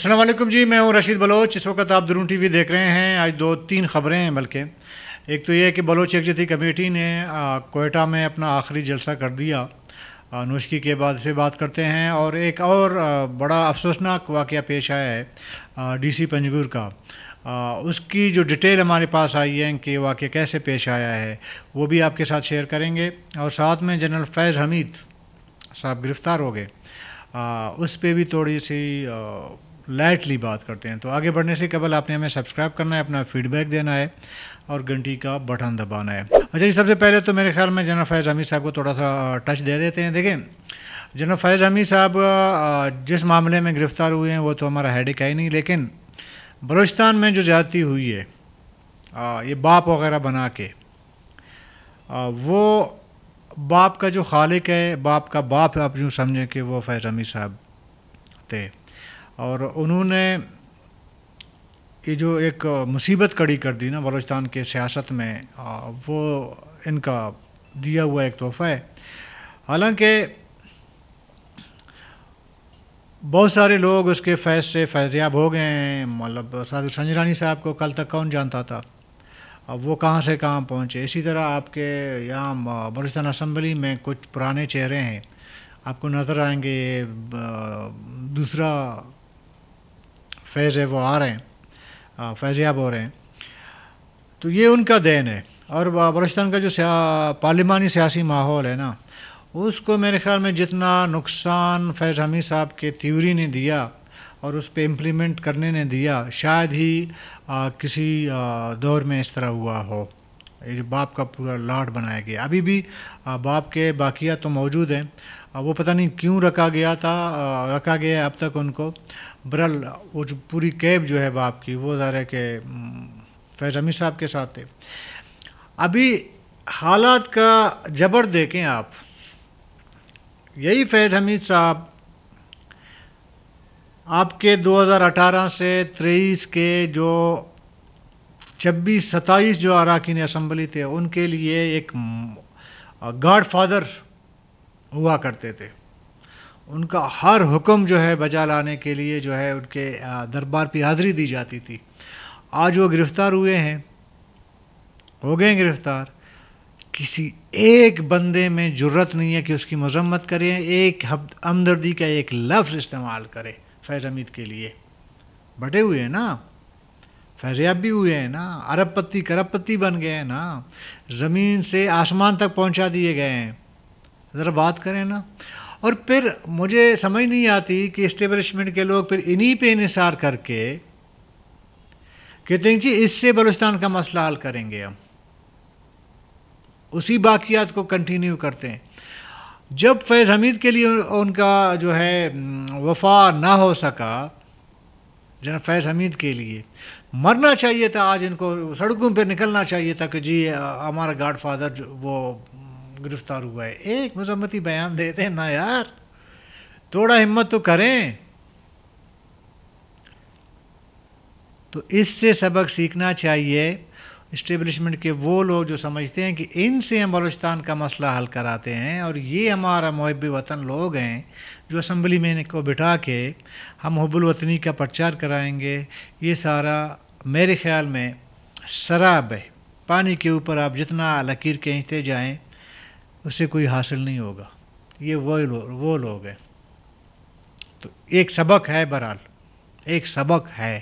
असलम जी मैं हूँ रशीद बलोच इस वक्त आप टी टीवी देख रहे हैं आज दो तीन खबरें हैं बल्कि एक तो ये है कि बलोच यकजती कमेटी ने कोयटा में अपना आखिरी जलसा कर दिया नुश्की के बाद से बात करते हैं और एक और बड़ा अफसोसनाक वाक़ पेश आया है डीसी पंजगुर का आ, उसकी जो डिटेल हमारे पास आई है कि वाक़ कैसे पेश आया है वो भी आपके साथ शेयर करेंगे और साथ में जनरल फैज़ हमीद साहब गिरफ़्तार हो गए उस पर भी थोड़ी सी आ, लाइटली बात करते हैं तो आगे बढ़ने से केवल आपने हमें सब्सक्राइब करना है अपना फीडबैक देना है और घंटी का बटन दबाना है अच्छा जी सबसे पहले तो मेरे ख्याल में जनरल फैज़ हमीद साहब को थोड़ा सा टच दे देते हैं देखें जनरल फैज़ हमीद साहब जिस मामले में गिरफ़्तार हुए हैं वो तो हमारा हेडिक है ही नहीं लेकिन बलोचिस्तान में जो जाती हुई है ये बाप वगैरह बना के वो बाप का जो खालिक है बाप का बाप आप जो समझें कि वो फैज़ हमीद साहब थे और उन्होंने ये जो एक मुसीबत कड़ी कर दी ना बलोचिस्तान के सियासत में वो इनका दिया हुआ एक तोहफ़ा है हालांकि बहुत सारे लोग उसके फैज से फैजयाब हो गए हैं मतलब साधु संजरानी साहब को कल तक कौन जानता था अब वो कहाँ से कहाँ पहुँचे इसी तरह आपके यहाँ बलूचिस्तान असम्बली में कुछ पुराने चेहरे हैं आपको नज़र आएंगे दूसरा फैज़ है वो आ रहे हैं फैज़याब हो रहे हैं तो ये उनका देन है और बलोचस्तान का जो पार्लिमानी सियासी माहौल है ना उसको मेरे ख्याल में जितना नुकसान फैज़ हमी साहब के थ्यूरी ने दिया और उस पर इम्प्लीमेंट करने ने दिया शायद ही आ, किसी आ, दौर में इस तरह हुआ हो ये बाप का पूरा लॉट बनाया गया अभी भी आ, बाप के बाकिया तो मौजूद हैं वो पता नहीं क्यों रखा गया था रखा गया अब तक उनको बरल वो जो पूरी कैब जो है बाप की वो ज़ाहिर है कि हम्म, फैज़ अमीर साहब के साथ थे अभी हालात का जबर देखें आप यही फैज़ हमीद साहब आपके 2018 से 23 के जो छब्बीस 27 जो अराकीन असम्बली थे उनके लिए एक हम्म, गॉड फादर हुआ करते थे उनका हर हुक्म जो है बजा लाने के लिए जो है उनके दरबार पर हाज़री दी जाती थी आज वो गिरफ़्तार हुए हैं हो गए गिरफ़्तार किसी एक बंदे में जुर्रत नहीं है कि उसकी मजम्मत करें एक हमदर्दी का एक लफ्ज़ इस्तेमाल करें फैज़ हमीद के लिए बटे हुए हैं ना फैज़याब भी हुए हैं ना अरब पत्ती करब पत्ती बन गए हैं ना ज़मीन से आसमान तक पहुंचा दिए गए हैं ज़रा बात करें ना और फिर मुझे समझ नहीं आती कि इस्टेबलिशमेंट के लोग फिर इन्हीं पे इसार करके कहते हैं जी इससे बलुस्तान का मसला हल करेंगे हम उसी बाकियात को कंटिन्यू करते हैं जब फैज़ हमीद के लिए उनका जो है वफा ना हो सका जना फैज़ हमीद के लिए मरना चाहिए था आज इनको सड़कों पर निकलना चाहिए था कि जी हमारा गाड फादर वो गिरफ्तार हुआ है एक मजम्मती बयान दे देना ना यार थोड़ा हिम्मत तो करें तो इससे सबक सीखना चाहिए इस्टेब्लिशमेंट के वो लोग जो समझते हैं कि इनसे हम बलोचिस्तान का मसला हल कराते हैं और ये हमारा महब वतन लोग हैं जो असम्बली में इनको बिठा के हम हबुलवतनी वतनी का प्रचार कराएंगे ये सारा मेरे ख्याल में शराब है पानी के ऊपर आप जितना लकीर खींचते जाएं उससे कोई हासिल नहीं होगा ये वो लोग वो लोग हैं तो एक सबक है बहरहाल एक सबक है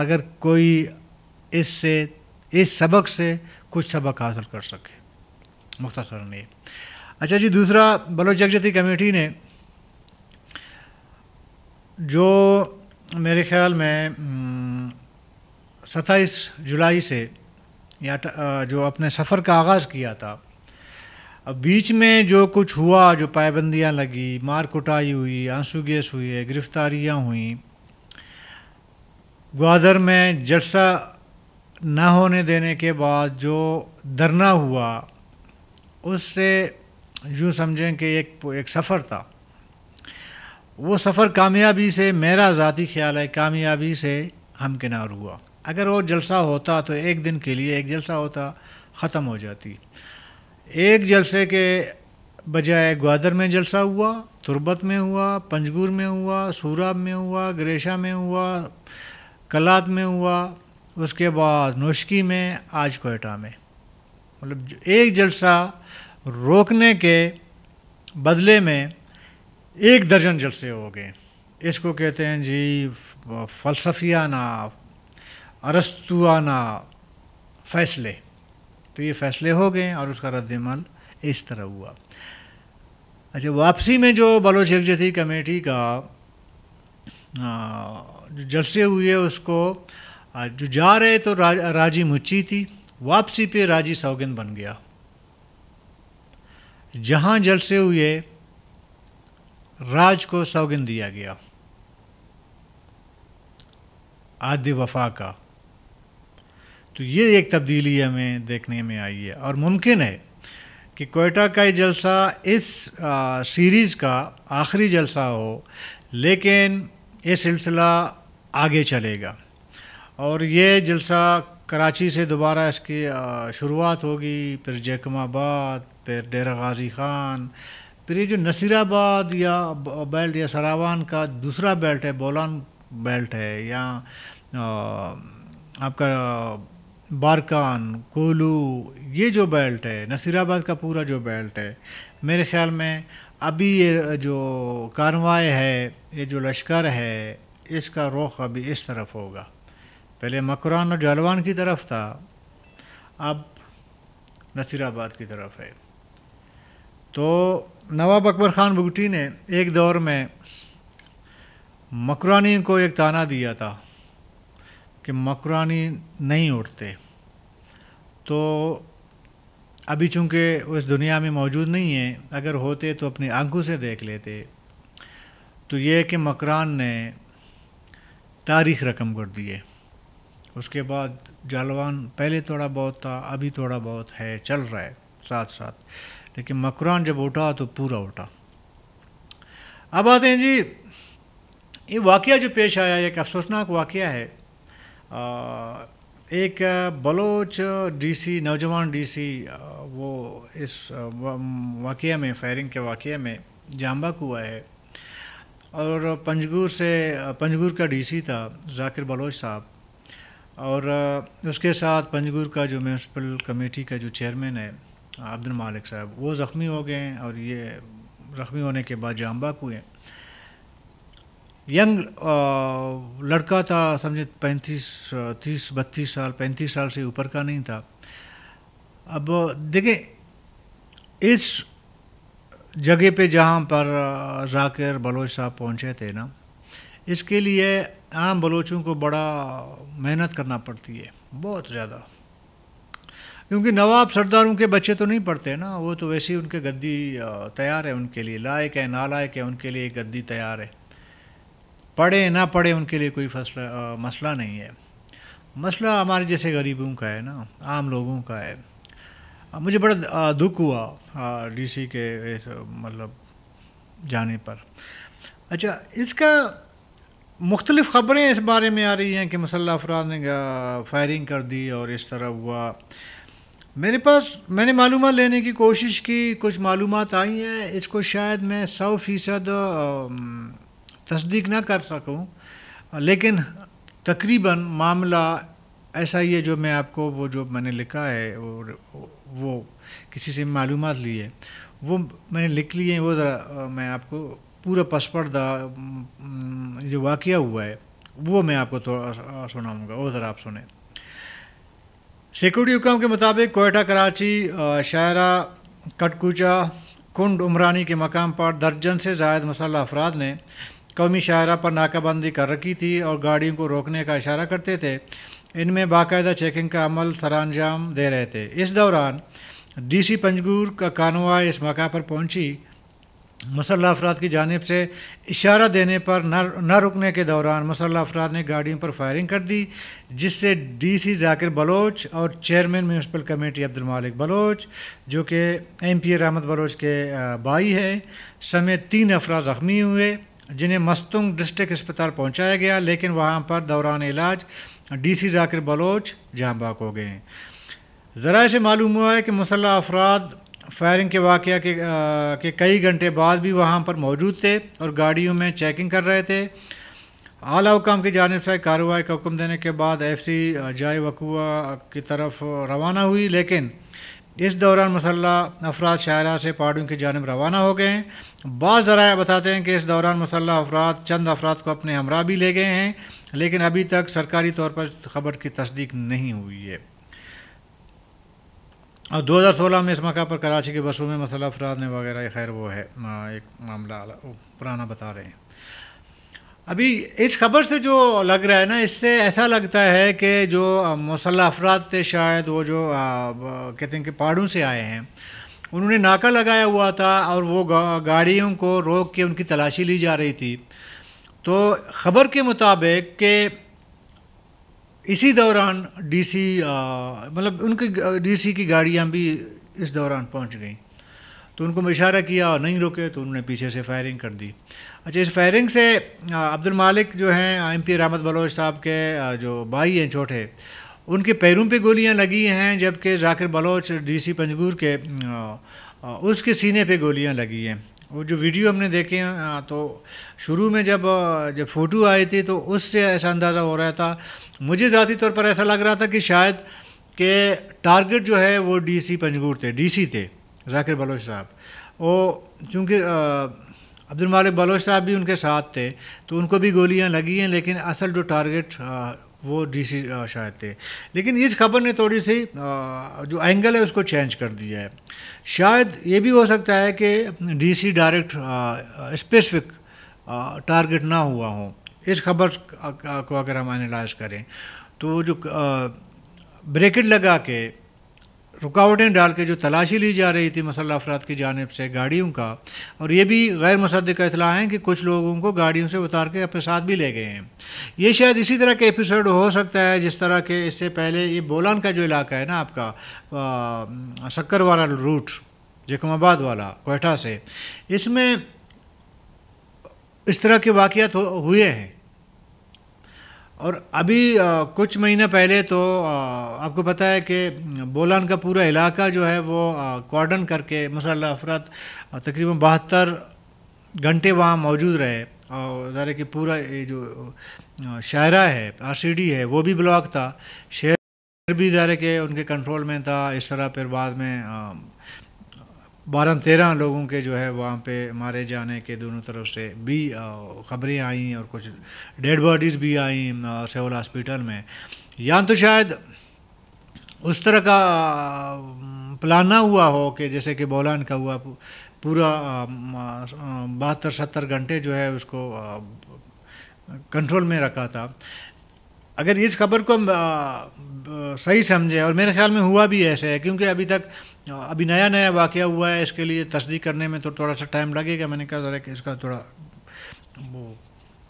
अगर कोई इससे इस सबक से कुछ सबक हासिल कर सके मुख्तसर नहीं अच्छा जी दूसरा बलोच जगजती कमेटी ने जो मेरे ख्याल में सत्ताईस जुलाई से या जो अपने सफ़र का आगाज़ किया था अब बीच में जो कुछ हुआ जो पाबंदियाँ लगी मार कुटाई हुई आंसू गैस हुई गिरफ्तारियाँ हुई ग्वादर में जलसा न होने देने के बाद जो धरना हुआ उससे यूँ समझें कि एक एक सफ़र था वो सफ़र कामयाबी से मेरा ज़ाती ख्याल है कामयाबी से हमकिनार हुआ अगर वो जलसा होता तो एक दिन के लिए एक जलसा होता ख़त्म हो जाती एक जलसे के बजाय ग्वादर में जलसा हुआ तुरबत में हुआ पंजगुर में हुआ सूराब में हुआ ग्रेशा में हुआ कलात में हुआ उसके बाद नोशकी में आज कोयटा में मतलब एक जलसा रोकने के बदले में एक दर्जन जलसे हो गए इसको कहते हैं जी फलसफियाना अरस्तुआना फैसले तो ये फैसले हो गए और उसका रद्दमल इस तरह हुआ अच्छा वापसी में जो बलोच यकजहती कमेटी का जो जलसे हुए उसको जो जा रहे तो रा, राजी मुच्ची थी वापसी पे राजी सौगिन बन गया जहाँ जलसे हुए राज को सौगिन दिया गया आदि वफा का तो ये एक तब्दीली हमें देखने में आई है और मुमकिन है कि कोयटा का ये जलसा इस सीरीज़ का आखिरी जलसा हो लेकिन ये सिलसिला आगे चलेगा और ये जलसा कराची से दोबारा इसकी शुरुआत होगी फिर जैकमाबाद फिर डेरा गाजी ख़ान फिर ये जो नसीराबाद या बेल्ट या सरावान का दूसरा बेल्ट है बोलान बेल्ट है या आपका बारकान कोलू ये जो बेल्ट है नसीराबाद का पूरा जो बेल्ट है मेरे ख्याल में अभी ये जो कार्रवाई है ये जो लश्कर है इसका रुख अभी इस तरफ होगा पहले मकरान और जालवान की तरफ था अब नसीराबाद की तरफ है तो नवाब अकबर ख़ान भुगटी ने एक दौर में मकरानी को एक ताना दिया था कि मकरानी नहीं उठते तो अभी चूँकि उस दुनिया में मौजूद नहीं है अगर होते तो अपनी आंखों से देख लेते तो ये कि मकरान ने तारीख रकम कर दिए उसके बाद जालवान पहले थोड़ा बहुत था अभी थोड़ा बहुत है चल रहा है साथ साथ लेकिन मकरान जब उठा तो पूरा उठा अब आते हैं जी ये वाक़ जो पेश आया एक अफसोसनाक वाक़ है एक बलोच डीसी नौजवान डीसी वो इस वाक़े में फायरिंग के वाक़े में जामबाग हुआ है और पंजगूर से पंजगुर का डीसी था जाकिर बलोच साहब और उसके साथ पंजगूर का जो म्यूनसिपल कमेटी का जो चेयरमैन है अब्दुल मालिक साहब वो ज़ख्मी हो गए हैं और ये ज़ख्मी होने के बाद जामबाग हुए हैं यंग आ, लड़का था समझे पैंतीस तीस बत्तीस साल पैंतीस साल से ऊपर का नहीं था अब देखे इस जगह पे जहाँ पर जाकिर बलोच साहब पहुँचे थे ना इसके लिए आम बलोचों को बड़ा मेहनत करना पड़ती है बहुत ज़्यादा क्योंकि नवाब सरदारों के बच्चे तो नहीं पढ़ते ना वो तो वैसे ही उनके गद्दी तैयार है उनके लिए लायक है नालायक है उनके लिए गद्दी तैयार है पढ़े ना पढ़े उनके लिए कोई फसला मसला नहीं है मसला हमारे जैसे गरीबों का है ना आम लोगों का है मुझे बड़ा दुख हुआ डीसी के मतलब जाने पर अच्छा इसका मुख्तलिफ़ ख़बरें इस बारे में आ रही हैं कि मसल अफराद ने फायरिंग कर दी और इस तरह हुआ मेरे पास मैंने मालूम लेने की कोशिश की कुछ मालूम आई हैं इसको शायद मैं सौ फ़ीसद तस्दीक ना कर सकूं लेकिन तकरीबन मामला ऐसा ही है जो मैं आपको वो जो मैंने लिखा है और वो किसी से मालूम ली है वो मैंने लिख लिए हैं वो ज़रा मैं आपको पूरा पसपर्दा जो वाक़ हुआ है वो मैं आपको थोड़ा सुनाऊँगा वो ज़रा आप सुने सिक्योरिटी हुकाम के मुताबिक कोयटा कराची शायरा कटकूचा कुंड उमरानी के मकाम पर दर्जन से जायद मसल अफराद ने कौमी शाहरा पर नाकाबंदी कर रखी थी और गाड़ियों को रोकने का इशारा करते थे इनमें बाकायदा चेकिंग का अमल सरांजाम दे रहे थे इस दौरान डीसी पंजगूर का कानवा इस मौका पर पहुंची मुसल्ह अफराद की जानब से इशारा देने पर न रुकने के दौरान मुसल्ह अफराद ने गाड़ियों पर फायरिंग कर दी जिससे डीसी जाकिर बलोच और chairman municipal committee Abdul Malik Baloch जो कि एम पी रहमत बलोच के भाई हैं समेत तीन अफराद ज़ख्मी हुए जिन्हें मस्तुंग डिस्ट्रिक्ट अस्पताल पहुंचाया गया लेकिन वहां पर दौरान इलाज डीसी जाकिर बलोच जामबाक हो गए ज़रा से मालूम हुआ है कि मुसल्ह अफराद फायरिंग के वाक़ के, के कई घंटे बाद भी वहाँ पर मौजूद थे और गाड़ियों में चेकिंग कर रहे थे आला हुकाम की जानब से कार्रवाई का हुक्म देने के बाद एफ सी जाए वकूआ की तरफ रवाना हुई लेकिन इस दौरान मसल्ला अफराद शायरा से पहाड़ियों की जानब रवाना हो गए हैं बाद ज़रा बताते हैं कि इस दौरान मसल्ला अफराद चंद अफराद को अपने हमरा भी ले गए हैं लेकिन अभी तक सरकारी तौर पर खबर की तस्दीक नहीं हुई है और 2016 में इस मौका पर कराची के बसों में मसल अफराद ने वगैरह खैर वो है एक मामला पुराना बता रहे हैं अभी इस खबर से जो लग रहा है ना इससे ऐसा लगता है कि जो मसल अफराद थे शायद वो जो कहते हैं कि पहाड़ों से आए हैं उन्होंने नाका लगाया हुआ था और वो गाड़ियों को रोक के उनकी तलाशी ली जा रही थी तो ख़बर के मुताबिक के इसी दौरान डीसी मतलब उनकी डीसी की गाड़ियाँ भी इस दौरान पहुँच गई तो उनको इशारा किया और नहीं रुके तो उन्होंने पीछे से फायरिंग कर दी अच्छा इस फायरिंग से अब्दुल मालिक जो हैं एम पी रामत बलोच साहब के जो भाई हैं छोटे उनके पैरों पे गोलियां लगी हैं जबकि जाकिर बलोच डीसी पंजगूर के उसके सीने पे गोलियां लगी हैं वो जो वीडियो हमने देखे हैं तो शुरू में जब जब फ़ोटो आई थी तो उससे ऐसा अंदाज़ा हो रहा था मुझे ज़ाती तौर पर ऐसा लग रहा था कि शायद के टारगेट जो है वो डीसी पंजगूर थे डीसी थे जाकिर बलोच साहब वो चूँकि अब्दुल मालिक बलोच साहब भी उनके साथ थे तो उनको भी गोलियां लगी हैं लेकिन असल जो टारगेट वो डीसी शायद थे लेकिन इस खबर ने थोड़ी सी जो एंगल है उसको चेंज कर दिया है शायद ये भी हो सकता है कि डीसी डायरेक्ट स्पेसिफिक टारगेट ना हुआ हो इस खबर को अगर हम एनालाइज करें तो जो ब्रेकेट लगा के रुकावटें डाल के जो तलाशी ली जा रही थी मसल अफराद की जानब से गाड़ियों का और ये भी गैर मुसद का इतला है कि कुछ लोगों को गाड़ियों से उतार के अपने साथ भी ले गए हैं ये शायद इसी तरह के एपिसोड हो सकता है जिस तरह के इससे पहले ये बोलान का जो इलाका है ना आपका शक्कर वाला रूट जकमाबाद वाला कोयटा से इसमें इस तरह के वाक़ हुए हैं और अभी आ, कुछ महीना पहले तो आ, आपको पता है कि बोलान का पूरा इलाका जो है वो कॉर्डन करके मसल अफरा तकरीबन बहत्तर घंटे वहाँ मौजूद रहे और ज़रा कि पूरा ये जो शायरा है आरसीडी है वो भी ब्लॉक था शहर भी ज़रा के उनके कंट्रोल में था इस तरह फिर बाद में आ, बारह तेरह लोगों के जो है वहाँ पे मारे जाने के दोनों तरफ से भी खबरें आई और कुछ डेड बॉडीज़ भी आई सिविल हॉस्पिटल में या तो शायद उस तरह का प्लान ना हुआ हो कि जैसे कि बोलान का हुआ पूरा बहत्तर सत्तर घंटे जो है उसको कंट्रोल में रखा था अगर इस खबर को सही समझे और मेरे ख्याल में हुआ भी ऐसे है क्योंकि अभी तक अभी नया नया वाक़ हुआ है इसके लिए तस्दीक करने में तो थोड़ा सा टाइम लगेगा मैंने कहा ज़रा कि इसका थोड़ा वो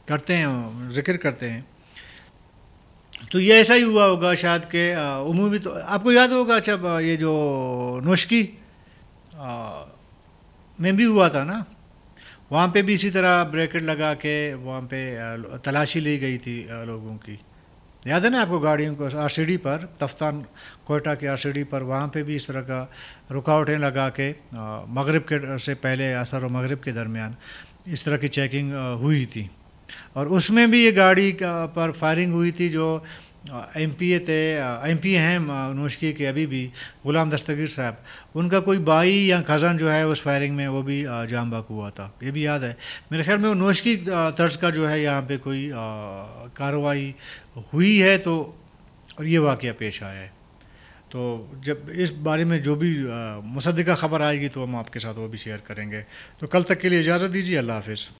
करते हैं जिक्र करते हैं तो ये ऐसा ही हुआ होगा शायद के उमूमी तो आपको याद होगा अच्छा ये जो नुश्की में भी हुआ था ना वहाँ पे भी इसी तरह ब्रैकेट लगा के वहाँ पे तलाशी ली गई थी लोगों की याद है ना आपको गाड़ियों को आर पर तफ्तान कोयटा के आर पर वहाँ पे भी इस तरह का रुकावटें लगा के मगरब के से पहले असर और मगरब के दरमियान इस तरह की चेकिंग हुई थी और उसमें भी ये गाड़ी पर फायरिंग हुई थी जो एम पी ए थे एम पी हैं नौशकी के अभी भी ग़ुलाम दस्तगीर साहब उनका कोई भाई या कज़न जो है उस फायरिंग में वो भी जाम बाक हुआ था ये भी याद है मेरे ख्याल में वो नौशकी तर्ज का जो है यहाँ पे कोई कार्रवाई हुई है तो और ये वाक़ पेश आया है तो जब इस बारे में जो भी मुसदा खबर आएगी तो हम आपके साथ वो भी शेयर करेंगे तो कल तक के लिए इजाज़त दीजिए अल्लाह हाफिज़